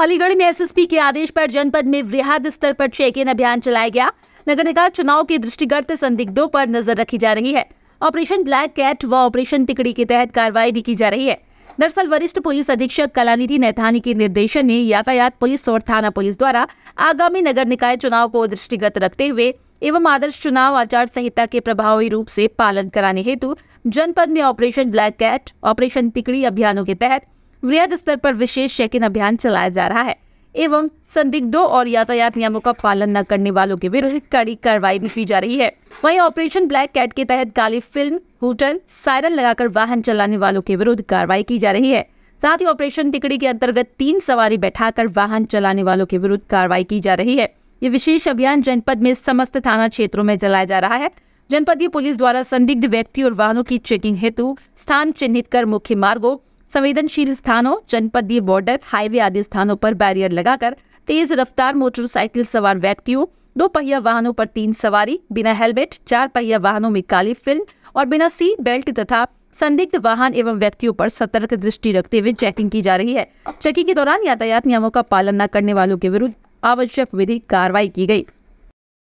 अलीगढ़ में एसएसपी के आदेश पर जनपद में वृहद स्तर पर चेक इन अभियान चलाया गया नगर निकाय चुनाव के दृष्टिगत संदिग्धों पर नजर रखी जा रही है ऑपरेशन ब्लैक कैट व ऑपरेशन तिकड़ी के तहत कार्रवाई भी की जा रही है दरअसल वरिष्ठ पुलिस अधीक्षक कलानिधि नैथानी के निर्देशन में यातायात पुलिस और थाना पुलिस द्वारा आगामी नगर निकाय चुनाव को दृष्टिगत रखते हुए एवं आदर्श चुनाव आचार संहिता के प्रभावी रूप से पालन कराने हेतु जनपद में ऑपरेशन ब्लैक कैट ऑपरेशन तिकड़ी अभियानों के तहत वृहद स्तर पर विशेष चेकिंग अभियान चलाया जा रहा है एवं संदिग्धों और यातायात नियमों का पालन न करने वालों के विरुद्ध कड़ी कार्रवाई भी की जा रही है वहीं ऑपरेशन ब्लैक कैट के तहत काली फिल्म होटल सायरन लगाकर वाहन चलाने वालों के विरुद्ध कार्रवाई की जा रही है साथ ही ऑपरेशन टिकड़ी के अंतर्गत तीन सवारी बैठाकर वाहन चलाने वालों के विरुद्ध कार्रवाई की जा रही है ये विशेष अभियान जनपद में समस्त थाना क्षेत्रों में चलाया जा रहा है जनपदीय पुलिस द्वारा संदिग्ध व्यक्ति और वाहनों की चेकिंग हेतु स्थान चिन्हित कर मुख्य मार्गों संवेदनशील स्थानों जनपदीय बॉर्डर हाईवे आदि स्थानों पर बैरियर लगाकर तेज रफ्तार मोटरसाइकिल सवार व्यक्तियों दो पहिया वाहनों पर तीन सवारी बिना हेलमेट चार पहिया वाहनों में काली फिल्म और बिना सीट बेल्ट तथा संदिग्ध वाहन एवं व्यक्तियों पर सतर्क दृष्टि रखते हुए चेकिंग की जा रही है चेकिंग के दौरान यातायात नियमों का पालन न करने वालों के विरुद्ध आवश्यक विधि कार्रवाई की गई